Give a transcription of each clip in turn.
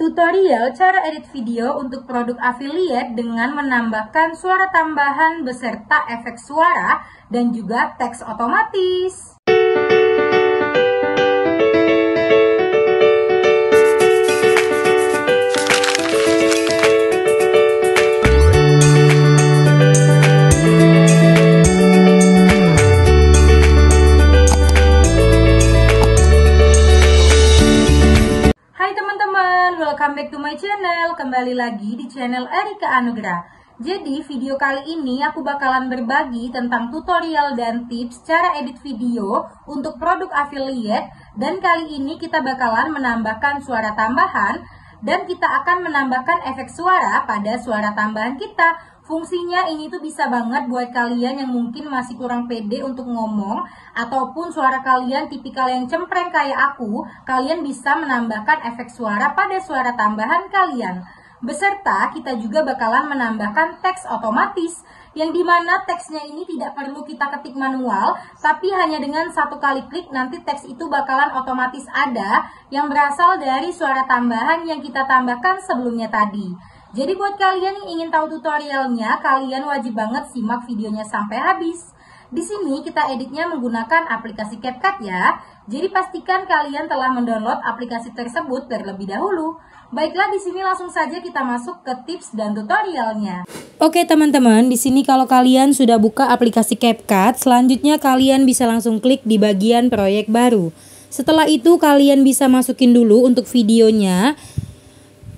Tutorial cara edit video untuk produk affiliate dengan menambahkan suara tambahan beserta efek suara dan juga teks otomatis. everyone, welcome back to my channel Kembali lagi di channel Erika Anugrah Jadi video kali ini aku bakalan berbagi tentang tutorial dan tips cara edit video untuk produk affiliate Dan kali ini kita bakalan menambahkan suara tambahan Dan kita akan menambahkan efek suara pada suara tambahan kita Fungsinya ini tuh bisa banget buat kalian yang mungkin masih kurang pede untuk ngomong ataupun suara kalian tipikal yang cempreng kayak aku, kalian bisa menambahkan efek suara pada suara tambahan kalian. Beserta kita juga bakalan menambahkan teks otomatis yang dimana teksnya ini tidak perlu kita ketik manual, tapi hanya dengan satu kali klik nanti teks itu bakalan otomatis ada yang berasal dari suara tambahan yang kita tambahkan sebelumnya tadi. Jadi buat kalian yang ingin tahu tutorialnya, kalian wajib banget simak videonya sampai habis. Di sini kita editnya menggunakan aplikasi CapCut ya. Jadi pastikan kalian telah mendownload aplikasi tersebut terlebih dahulu. Baiklah di sini langsung saja kita masuk ke tips dan tutorialnya. Oke teman-teman, di sini kalau kalian sudah buka aplikasi CapCut, selanjutnya kalian bisa langsung klik di bagian proyek baru. Setelah itu kalian bisa masukin dulu untuk videonya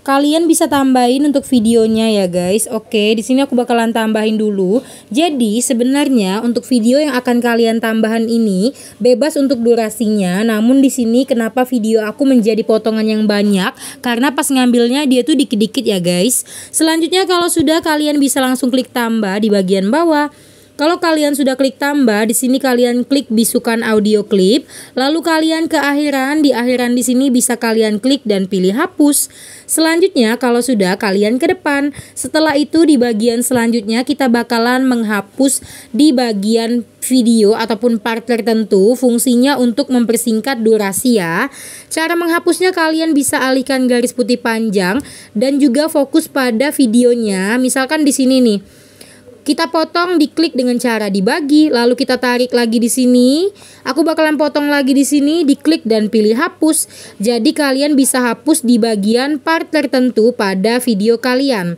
kalian bisa tambahin untuk videonya ya guys. Oke, di sini aku bakalan tambahin dulu. Jadi sebenarnya untuk video yang akan kalian tambahan ini bebas untuk durasinya. Namun di sini kenapa video aku menjadi potongan yang banyak? Karena pas ngambilnya dia tuh dikit-dikit ya guys. Selanjutnya kalau sudah kalian bisa langsung klik tambah di bagian bawah. Kalau kalian sudah klik tambah, di sini kalian klik bisukan audio clip, lalu kalian ke akhiran, di akhiran di sini bisa kalian klik dan pilih hapus. Selanjutnya kalau sudah kalian ke depan. Setelah itu di bagian selanjutnya kita bakalan menghapus di bagian video ataupun part tertentu fungsinya untuk mempersingkat durasi ya. Cara menghapusnya kalian bisa alihkan garis putih panjang dan juga fokus pada videonya. Misalkan di sini nih. Kita potong diklik dengan cara dibagi, lalu kita tarik lagi di sini. Aku bakalan potong lagi di sini, diklik dan pilih hapus. Jadi kalian bisa hapus di bagian part tertentu pada video kalian.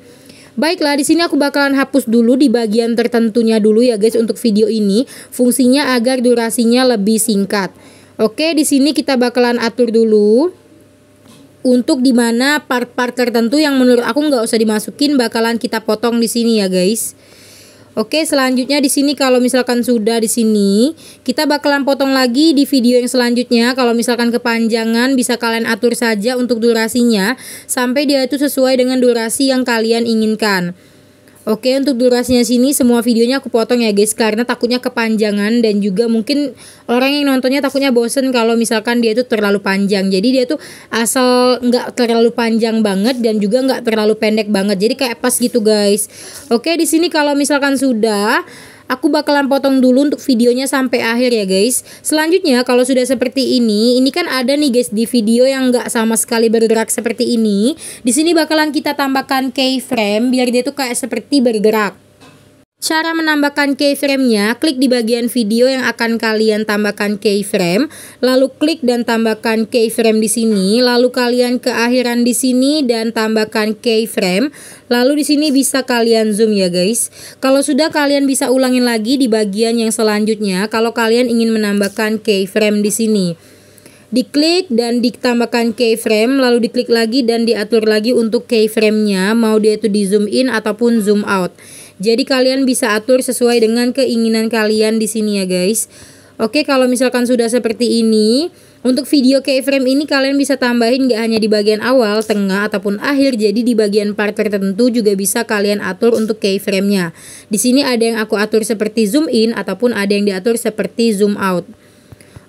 Baiklah, di sini aku bakalan hapus dulu di bagian tertentunya dulu ya guys untuk video ini. Fungsinya agar durasinya lebih singkat. Oke, di sini kita bakalan atur dulu untuk dimana part-part tertentu yang menurut aku nggak usah dimasukin bakalan kita potong di sini ya guys. Oke, selanjutnya di sini kalau misalkan sudah di sini, kita bakalan potong lagi di video yang selanjutnya. Kalau misalkan kepanjangan bisa kalian atur saja untuk durasinya sampai dia itu sesuai dengan durasi yang kalian inginkan. Oke untuk durasinya sini semua videonya aku potong ya guys karena takutnya kepanjangan dan juga mungkin orang yang nontonnya takutnya bosen kalau misalkan dia itu terlalu panjang jadi dia tuh asal nggak terlalu panjang banget dan juga nggak terlalu pendek banget jadi kayak pas gitu guys. Oke di sini kalau misalkan sudah Aku bakalan potong dulu untuk videonya sampai akhir ya guys. Selanjutnya kalau sudah seperti ini, ini kan ada nih guys di video yang gak sama sekali bergerak seperti ini. Di sini bakalan kita tambahkan keyframe biar dia tuh kayak seperti bergerak. Cara menambahkan keyframe-nya, klik di bagian video yang akan kalian tambahkan keyframe, lalu klik dan tambahkan keyframe di sini, lalu kalian ke akhiran di sini dan tambahkan keyframe. Lalu di sini bisa kalian zoom ya guys. Kalau sudah kalian bisa ulangin lagi di bagian yang selanjutnya kalau kalian ingin menambahkan keyframe di sini diklik dan ditambahkan keyframe lalu diklik lagi dan diatur lagi untuk keyframe-nya mau dia itu di zoom in ataupun zoom out jadi kalian bisa atur sesuai dengan keinginan kalian di sini ya guys. Oke, kalau misalkan sudah seperti ini, untuk video keyframe ini kalian bisa tambahin nggak hanya di bagian awal, tengah, ataupun akhir, jadi di bagian part tertentu juga bisa kalian atur untuk keyframe-nya. Di sini ada yang aku atur seperti zoom in ataupun ada yang diatur seperti zoom out.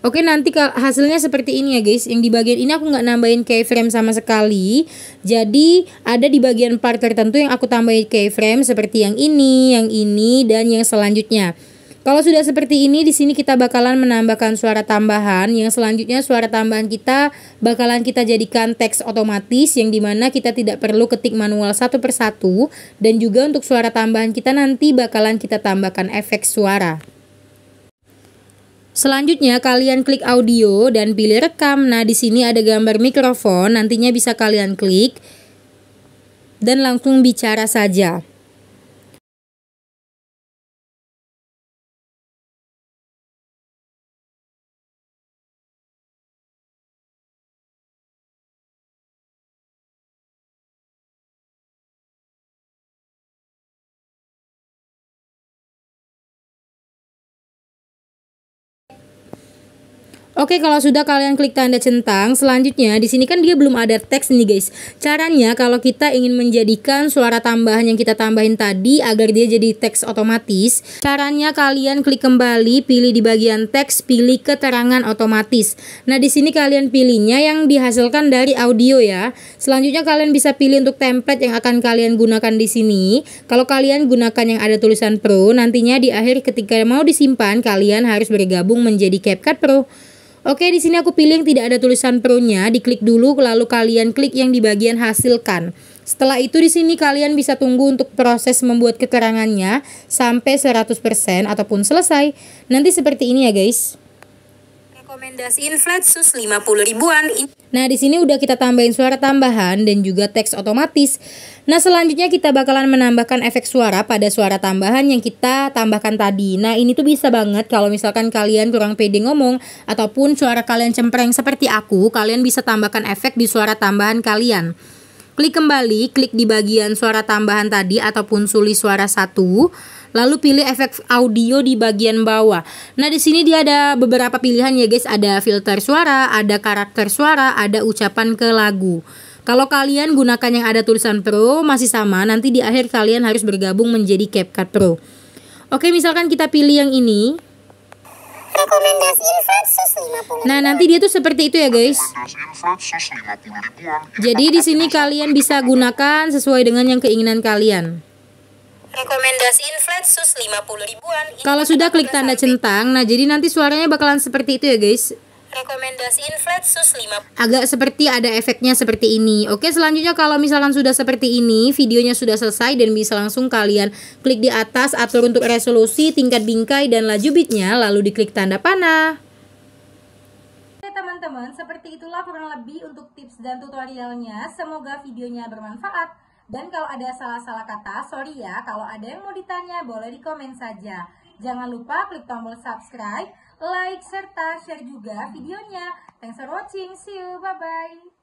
Oke nanti hasilnya seperti ini ya guys. Yang di bagian ini aku nggak nambahin keyframe sama sekali. Jadi ada di bagian part tertentu yang aku tambahin keyframe seperti yang ini, yang ini, dan yang selanjutnya. Kalau sudah seperti ini, di sini kita bakalan menambahkan suara tambahan. Yang selanjutnya suara tambahan kita bakalan kita jadikan teks otomatis yang dimana kita tidak perlu ketik manual satu persatu. Dan juga untuk suara tambahan kita nanti bakalan kita tambahkan efek suara. Selanjutnya kalian klik audio dan pilih rekam. Nah, di sini ada gambar mikrofon, nantinya bisa kalian klik dan langsung bicara saja. Oke, kalau sudah kalian klik tanda centang, selanjutnya di sini kan dia belum ada teks nih guys. Caranya kalau kita ingin menjadikan suara tambahan yang kita tambahin tadi agar dia jadi teks otomatis, caranya kalian klik kembali, pilih di bagian teks, pilih keterangan otomatis. Nah, di sini kalian pilihnya yang dihasilkan dari audio ya. Selanjutnya kalian bisa pilih untuk template yang akan kalian gunakan di sini. Kalau kalian gunakan yang ada tulisan Pro, nantinya di akhir ketika mau disimpan kalian harus bergabung menjadi CapCut Pro. Oke, di sini aku pilih yang tidak ada tulisan pro perunya, diklik dulu lalu kalian klik yang di bagian hasilkan. Setelah itu di sini kalian bisa tunggu untuk proses membuat keterangannya sampai 100% ataupun selesai. Nanti seperti ini ya guys rekomendasi Inflatsus 50 ribuan. Nah, di sini udah kita tambahin suara tambahan dan juga teks otomatis. Nah, selanjutnya kita bakalan menambahkan efek suara pada suara tambahan yang kita tambahkan tadi. Nah, ini tuh bisa banget kalau misalkan kalian kurang pede ngomong ataupun suara kalian cempreng seperti aku, kalian bisa tambahkan efek di suara tambahan kalian. Klik kembali, klik di bagian suara tambahan tadi ataupun sulih suara satu Lalu pilih efek audio di bagian bawah. Nah, di sini dia ada beberapa pilihan ya guys, ada filter suara, ada karakter suara, ada ucapan ke lagu. Kalau kalian gunakan yang ada tulisan Pro masih sama, nanti di akhir kalian harus bergabung menjadi CapCut Pro. Oke, misalkan kita pilih yang ini. Nah, nanti dia tuh seperti itu ya, guys. Jadi di sini kalian bisa gunakan sesuai dengan yang keinginan kalian. Rekomendasi sus 50 ribuan. Kalau sudah klik tanda centang, nah jadi nanti suaranya bakalan seperti itu ya guys. Rekomendasi sus 50 Agak seperti ada efeknya seperti ini. Oke, selanjutnya kalau misalkan sudah seperti ini, videonya sudah selesai dan bisa langsung kalian klik di atas atur untuk resolusi, tingkat bingkai dan laju bitnya, lalu diklik tanda panah teman-teman, seperti itulah kurang lebih untuk tips dan tutorialnya. Semoga videonya bermanfaat. Dan kalau ada salah-salah kata, sorry ya, kalau ada yang mau ditanya boleh di komen saja. Jangan lupa klik tombol subscribe, like, serta share juga videonya. Thanks for watching, see you, bye-bye.